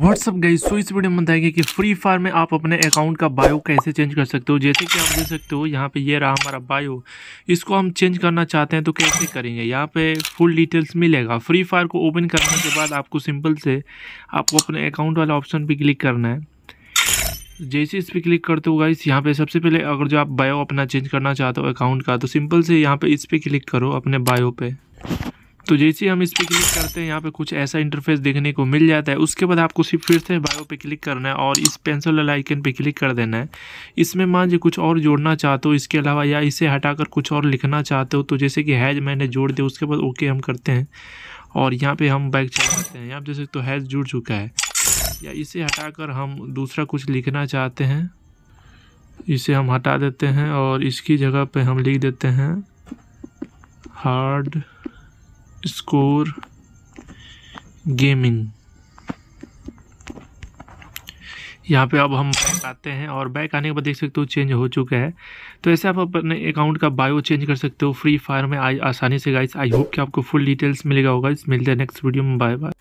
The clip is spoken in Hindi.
व्हाट्सअप गई सो इस वीडियो में बताएंगे कि फ्री फायर में आप अपने अकाउंट का बायो कैसे चेंज कर सकते हो जैसे कि आप देख सकते हो यहाँ पे ये रहा हमारा बायो इसको हम चेंज करना चाहते हैं तो कैसे करेंगे यहाँ पे फुल डिटेल्स मिलेगा फ्री फायर को ओपन करने के बाद आपको सिंपल से आपको अपने अकाउंट वाला ऑप्शन पर क्लिक करना है जैसे इस पर क्लिक करते हो गाइस यहाँ पे सबसे पहले अगर जो आप बायो अपना चेंज करना चाहते हो अकाउंट का तो सिंपल से यहाँ पे इस पर क्लिक करो अपने बायो पे तो जैसे हम इस पर क्लिक करते हैं यहाँ पे कुछ ऐसा इंटरफेस देखने को मिल जाता है उसके बाद आपको सिर्फ फिर से बायो पे क्लिक करना है और इस पेंसिल वाला आइकन पे क्लिक कर देना है इसमें मान जी कुछ और जोड़ना चाहते हो इसके अलावा या इसे हटाकर कुछ और लिखना चाहते हो तो जैसे कि हैज मैंने जोड़ दिया उसके बाद ओके हम करते हैं और यहाँ पर हम बाइक चलाते हैं यहाँ जैसे तो हैज जुड़ चुका है या इसे कर हम दूसरा कुछ लिखना चाहते हैं इसे हम हटा देते हैं और इसकी जगह पर हम लिख देते हैं हार्ड स्कोर गेमिंग यहाँ पे अब हम आते हैं और बैक आने के बाद देख सकते हो चेंज हो चुका है तो ऐसे आप अपने अकाउंट का बायो चेंज कर सकते हो फ्री फायर में आसानी से गाइस आई होप कि आपको फुल डिटेल्स मिलेगा होगा इस मिलते हैं नेक्स्ट वीडियो में बाय बाय